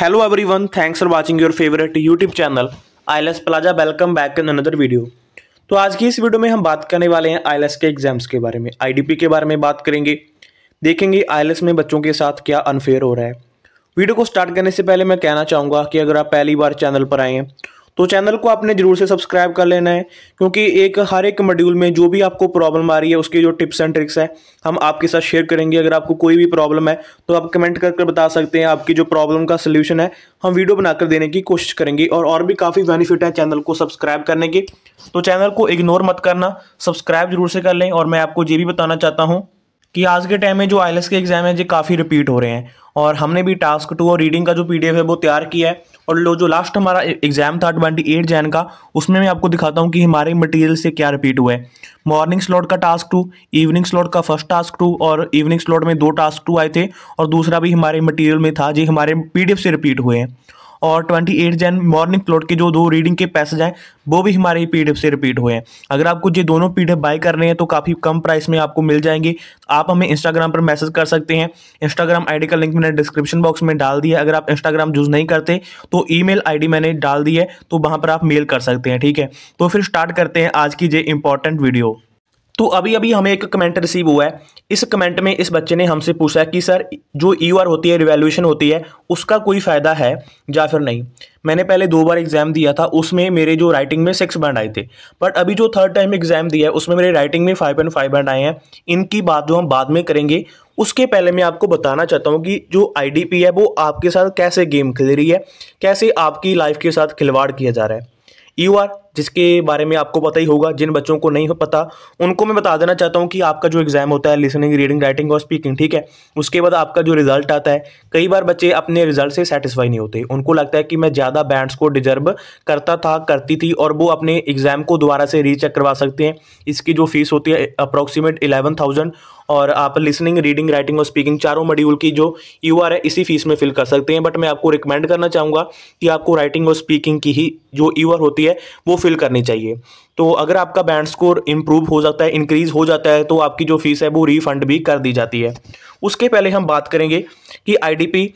hello everyone thanks for watching your favourite YouTube channel ILS plaza welcome back in another video तो आज की इस video में हम बात करने वाले हैं आई के एग्जाम्स के बारे में आई के बारे में बात करेंगे देखेंगे आई में बच्चों के साथ क्या अनफेयर हो रहा है वीडियो को स्टार्ट करने से पहले मैं कहना चाहूँगा कि अगर आप पहली बार चैनल पर आए हैं तो चैनल को आपने ज़रूर से सब्सक्राइब कर लेना है क्योंकि एक हर एक मॉड्यूल में जो भी आपको प्रॉब्लम आ रही है उसकी जो टिप्स एंड ट्रिक्स है हम आपके साथ शेयर करेंगे अगर आपको कोई भी प्रॉब्लम है तो आप कमेंट करके बता सकते हैं आपकी जो प्रॉब्लम का सोल्यूशन है हम वीडियो बनाकर देने की कोशिश करेंगे और और भी काफ़ी बेनिफिट है चैनल को सब्सक्राइब करने के तो चैनल को इग्नोर मत करना सब्सक्राइब जरूर से कर लें और मैं आपको ये भी बताना चाहता हूँ कि आज के टाइम में जो आई के एग्ज़ाम है ये काफ़ी रिपीट हो रहे हैं और हमने भी टास्क टू और रीडिंग का जो पी है वो तैयार किया है और लो जो लास्ट हमारा एग्जाम e- था ट्वेंटी एट जैन का उसमें मैं आपको दिखाता हूँ कि हमारे मटेरियल से क्या रिपीट हुआ है मॉर्निंग स्लॉट का टास्क टू इवनिंग स्लॉट का फर्स्ट टास्क टू और इवनिंग स्लॉट में दो टास्क टू आए थे और दूसरा भी हमारे मटेरियल में था जो हमारे पी से रिपीट हुए हैं और twenty eight Jan morning slot के जो दो रीडिंग के पैसेज हैं वो भी हमारे पी से रिपीट हुए हैं अगर आपको ये दोनों पी बाय करने हैं तो काफ़ी कम प्राइस में आपको मिल जाएंगे आप हमें इंस्टाग्राम पर मैसेज कर सकते हैं इंस्टाग्राम आई का लिंक मैंने डिस्क्रिप्शन बॉक्स में डाल दिया अगर आप इंस्टाग्राम यूज़ नहीं करते तो ई मेल मैंने डाल दी है तो वहाँ पर आप मेल कर सकते हैं ठीक है तो फिर स्टार्ट करते हैं आज की ये इंपॉर्टेंट वीडियो तो अभी अभी हमें एक कमेंट रिसीव हुआ है इस कमेंट में इस बच्चे ने हमसे पूछा कि सर जो ई e आर होती है रिवेल्यूशन होती है उसका कोई फ़ायदा है या फिर नहीं मैंने पहले दो बार एग्ज़ाम दिया था उसमें मेरे जो राइटिंग में सिक्स बैंड आए थे बट अभी जो थर्ड टाइम एग्ज़ाम दिया है उसमें मेरे राइटिंग में फाइव पॉइंट फाइव बैंड आए हैं इनकी बात जो हम बाद में करेंगे उसके पहले मैं आपको बताना चाहता हूँ कि जो आई है वो आपके साथ कैसे गेम खेल रही है कैसे आपकी लाइफ के साथ खिलवाड़ किया जा रहा है यू e आर जिसके बारे में आपको पता ही होगा जिन बच्चों को नहीं पता उनको मैं बता देना चाहता हूँ कि आपका जो एग्ज़ाम होता है लिसनिंग रीडिंग राइटिंग और स्पीकिंग ठीक है उसके बाद आपका जो रिजल्ट आता है कई बार बच्चे अपने रिजल्ट से सेटिस्फाई नहीं होते उनको लगता है कि मैं ज़्यादा बैंड्स को डिजर्व करता था करती थी और वो अपने एग्ज़ाम को दोबारा से रीचेक करवा सकते हैं इसकी जो फीस होती है अप्रॉक्सीमेट इलेवन थाउजेंड और आप लिसनिंग रीडिंग राइटिंग और स्पीकिंग चारों मॉड्यूल की जो यू है इसी फीस में फिल कर सकते हैं बट मैं आपको रिकमेंड करना चाहूँगा कि आपको राइटिंग और स्पीकिंग की ही जो यू होती है वो फिल करनी चाहिए तो अगर आपका बैंड स्कोर इम्प्रूव हो जाता है इंक्रीज़ हो जाता है तो आपकी जो फ़ीस है वो रिफंड भी कर दी जाती है उसके पहले हम बात करेंगे कि आई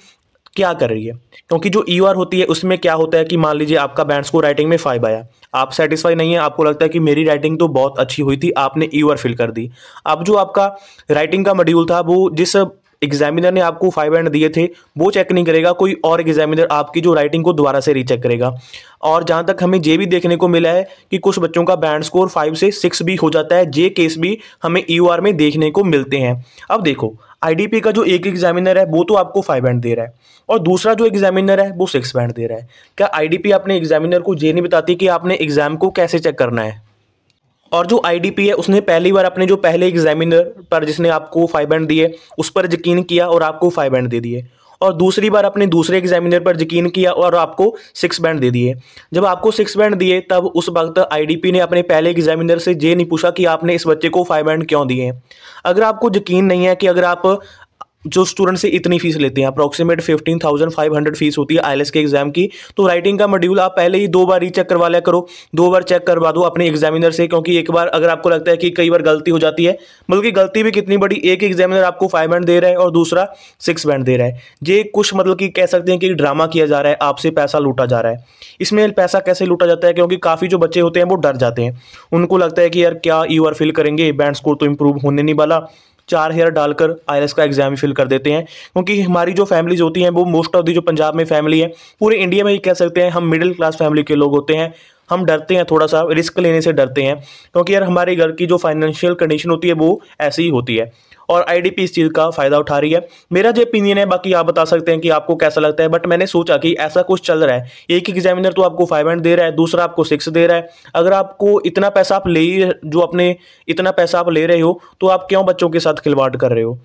क्या कर रही है क्योंकि जो ई e होती है उसमें क्या होता है कि मान लीजिए आपका बैंड स्कोर राइटिंग में फाइव आया आप सेटिस्फाई नहीं है आपको लगता है कि मेरी राइटिंग तो बहुत अच्छी हुई थी आपने ई e फिल कर दी अब जो आपका राइटिंग का मॉड्यूल था वो जिस एग्जामिनर ने आपको फाइव एंड दिए थे वो चेक नहीं करेगा कोई और एग्जामिनर आपकी जो राइटिंग को दोबारा से रीचेक करेगा और जहाँ तक हमें ये भी देखने को मिला है कि कुछ बच्चों का बैंड स्कोर फाइव से सिक्स भी हो जाता है जे केस भी हमें ई e में देखने को मिलते हैं अब देखो आई का जो एक एग्जामिनर है वो तो आपको फाइव बैंड दे रहा है और दूसरा जो एग्जामिनर है वो सिक्स बैंड दे रहा है क्या आई अपने एग्जामिनर को ये नहीं बताती कि आपने एग्जाम को कैसे चेक करना है और जो आईडीपी है उसने पहली बार अपने जो पहले एग्जामिनर पर जिसने आपको फाइव बैंड दिए उस पर यकीन किया और आपको फाइव बैंड दे दिए और दूसरी बार अपने दूसरे एग्जामिनर पर यकीन किया और आपको सिक्स बैंड दे दिए जब आपको सिक्स बैंड दिए तब उस वक्त आईडीपी ने अपने पहले एग्जामिनर से ये नहीं पूछा कि आपने इस बच्चे को फाइव बैंड क्यों दिए हैं अगर आपको यकीन नहीं है कि अगर आप जो स्टूडेंट से इतनी फीस लेते हैं approximate fifteen thousand five hundred fees होती है आई के एग्जाम की तो राइटिंग का मॉड्यूल आप पहले ही दो बार ही चेक करवा लिया करो दो बार चेक करवा दो अपने एग्जामिनर से क्योंकि एक बार अगर आपको लगता है कि कई बार गलती हो जाती है बल्कि गलती भी कितनी बड़ी एक एग्जामिनर आपको फाइव बैंड दे रहा है और दूसरा सिक्स बैंड दे रहा है ये कुछ मतलब कि कह सकते हैं कि ड्रामा किया जा रहा है आपसे पैसा लूटा जा रहा है इसमें पैसा कैसे लूटा जाता है क्योंकि काफ़ी जो बच्चे होते हैं वो डर जाते हैं उनको लगता है कि यार क्या यू आर फिल करेंगे बैंड स्कोर तो इम्प्रूव होने नहीं वाला चार हेयर डालकर आई का एग्जाम फिल कर देते हैं क्योंकि हमारी जो फैमिलीज होती हैं वो मोस्ट ऑफ दी जो पंजाब में फैमिली है पूरे इंडिया में ही कह सकते हैं हम मिडिल क्लास फैमिली के लोग होते हैं हम डरते हैं थोड़ा सा रिस्क लेने से डरते हैं क्योंकि यार हमारे घर की जो फाइनेंशियल कंडीशन होती है वो ऐसी ही होती है और आई इस चीज़ का फ़ायदा उठा रही है मेरा जो ओपिनियन है बाकी आप बता सकते हैं कि आपको कैसा लगता है बट मैंने सोचा कि ऐसा कुछ चल रहा है एक एग्जामिनर तो आपको फाइव दे रहा है दूसरा आपको सिक्स दे रहा है अगर आपको इतना पैसा आप ले जो अपने इतना पैसा आप ले रहे हो तो आप क्यों बच्चों के साथ खिलवाड़ कर रहे हो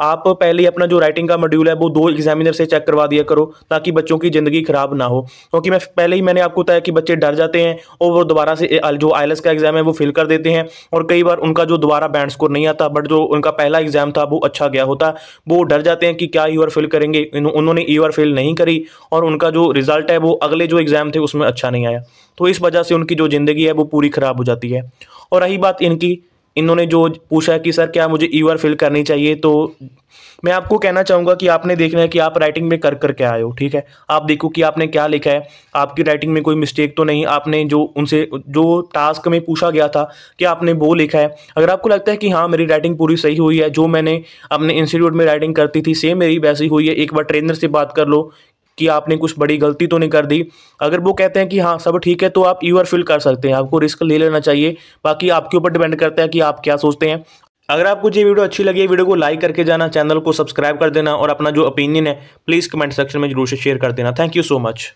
आप पहले अपना जो राइटिंग का मॉड्यूल है वो दो एग्जामिनर से चेक करवा दिया करो ताकि बच्चों की ज़िंदगी ख़राब ना हो क्योंकि मैं पहले ही मैंने आपको बताया कि बच्चे डर जाते हैं और वो दोबारा से जो आई का एग्ज़ाम है वो फिल कर देते हैं और कई बार उनका जो दोबारा बैंड स्कोर नहीं आता बट जो उनका पहला एग्ज़ाम था वो अच्छा गया होता वो डर जाते हैं कि क्या यू आर फिल करेंगे उन्होंने ई आर फिल नहीं करी और उनका जो रिज़ल्ट है वो अगले जो एग्ज़ाम थे उसमें अच्छा नहीं आया तो इस वजह से उनकी जो ज़िंदगी है वो पूरी ख़राब हो जाती है और रही बात इनकी इन्होंने जो पूछा कि सर क्या मुझे ई e फिल करनी चाहिए तो मैं आपको कहना चाहूँगा कि आपने देखना है कि आप राइटिंग में कर कर के आए हो ठीक है आप देखो कि आपने क्या लिखा है आपकी राइटिंग में कोई मिस्टेक तो नहीं आपने जो उनसे जो टास्क में पूछा गया था कि आपने वो लिखा है अगर आपको लगता है कि हाँ मेरी राइटिंग पूरी सही हुई है जो मैंने अपने इंस्टीट्यूट में राइटिंग करती थी सेम मेरी वैसी हुई है एक बार ट्रेनर से बात कर लो कि आपने कुछ बड़ी गलती तो नहीं कर दी अगर वो कहते हैं कि हाँ सब ठीक है तो आप ईवर फिल कर सकते हैं आपको रिस्क ले लेना चाहिए बाकी आपके ऊपर डिपेंड करता है कि आप क्या सोचते हैं अगर आपको ये वीडियो अच्छी लगी है वीडियो को लाइक करके जाना चैनल को सब्सक्राइब कर देना और अपना जो ओपिनियन है प्लीज़ कमेंट सेक्शन में जरूर से शेयर कर देना थैंक यू सो मच